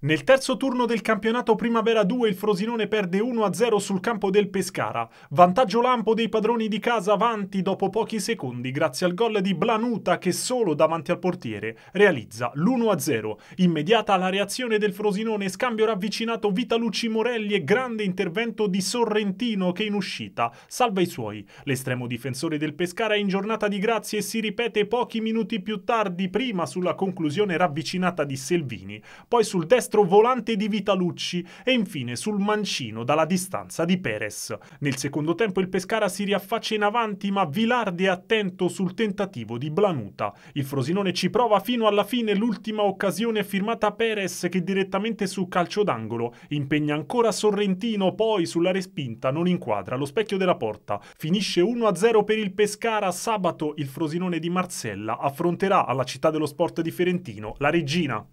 Nel terzo turno del campionato Primavera 2 il Frosinone perde 1-0 sul campo del Pescara. Vantaggio lampo dei padroni di casa avanti dopo pochi secondi grazie al gol di Blanuta che solo davanti al portiere realizza l'1-0. Immediata la reazione del Frosinone, scambio ravvicinato Vitalucci Morelli e grande intervento di Sorrentino che in uscita salva i suoi. L'estremo difensore del Pescara è in giornata di grazie e si ripete pochi minuti più tardi, prima sulla conclusione ravvicinata di Selvini, poi sul destro destro volante di Vitalucci e infine sul mancino dalla distanza di Perez. Nel secondo tempo il Pescara si riaffaccia in avanti ma Vilardi è attento sul tentativo di Blanuta. Il Frosinone ci prova fino alla fine l'ultima occasione firmata Perez che direttamente su calcio d'angolo impegna ancora Sorrentino poi sulla respinta non inquadra lo specchio della porta. Finisce 1-0 per il Pescara, sabato il Frosinone di Marsella affronterà alla città dello sport di Ferentino la regina.